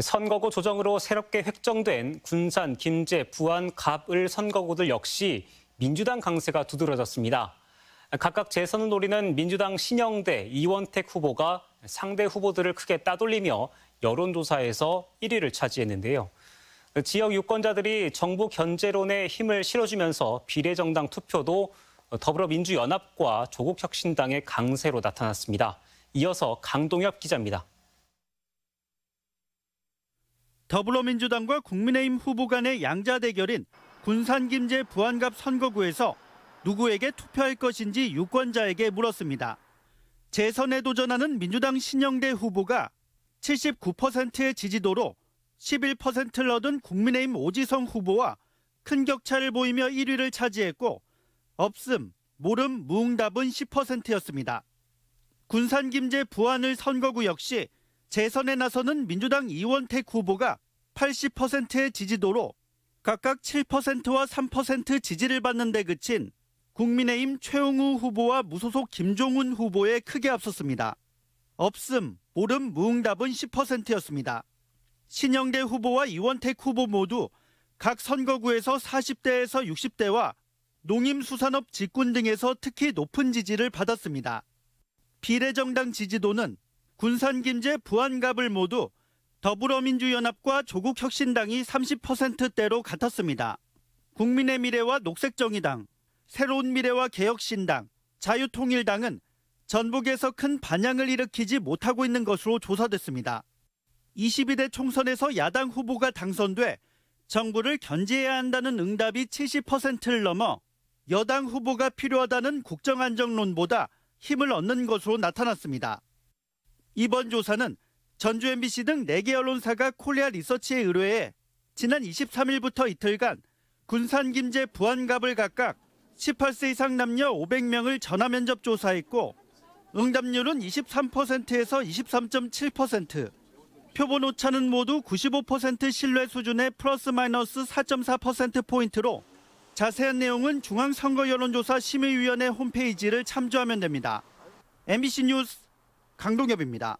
선거구 조정으로 새롭게 획정된 군산, 김제, 부안, 갑을 선거구들 역시 민주당 강세가 두드러졌습니다. 각각 재선을 노리는 민주당 신영대, 이원택 후보가 상대 후보들을 크게 따돌리며 여론조사에서 1위를 차지했는데요. 지역 유권자들이 정부 견제론에 힘을 실어주면서 비례정당 투표도 더불어민주연합과 조국혁신당의 강세로 나타났습니다. 이어서 강동엽 기자입니다. 더불어민주당과 국민의힘 후보 간의 양자 대결인 군산 김제 부안갑 선거구에서 누구에게 투표할 것인지 유권자에게 물었습니다. 재선에 도전하는 민주당 신영대 후보가 79%의 지지도로 11%를 얻은 국민의힘 오지성 후보와 큰 격차를 보이며 1위를 차지했고 없음, 모름, 무응답은 10%였습니다. 군산 김제 부안을 선거구 역시 재선에 나서는 민주당 이원택 후보가 80%의 지지도로 각각 7%와 3% 지지를 받는 데 그친 국민의힘 최용우 후보와 무소속 김종훈 후보에 크게 앞섰습니다. 없음, 모름 무응답은 10%였습니다. 신영대 후보와 이원택 후보 모두 각 선거구에서 40대에서 60대와 농림수산업 직군 등에서 특히 높은 지지를 받았습니다. 비례정당 지지도는 군산김제 부안갑을 모두 더불어민주연합과 조국혁신당이 30%대로 같았습니다. 국민의 미래와 녹색정의당, 새로운 미래와 개혁신당, 자유통일당은 전북에서 큰 반향을 일으키지 못하고 있는 것으로 조사됐습니다. 22대 총선에서 야당 후보가 당선돼 정부를 견제해야 한다는 응답이 70%를 넘어 여당 후보가 필요하다는 국정안정론보다 힘을 얻는 것으로 나타났습니다. 이번 조사는 전주 MBC 등 4개 언론사가 코리아 리서치에 의뢰해 지난 23일부터 이틀간 군산 김제 부안갑을 각각 18세 이상 남녀 500명을 전화 면접 조사했고 응답률은 23%에서 23.7%, 표본 오차는 모두 95% 신뢰 수준의 플러스 마이너스 4.4%포인트로 자세한 내용은 중앙선거여론조사 심의위원회 홈페이지를 참조하면 됩니다. MBC 뉴스 강동엽입니다.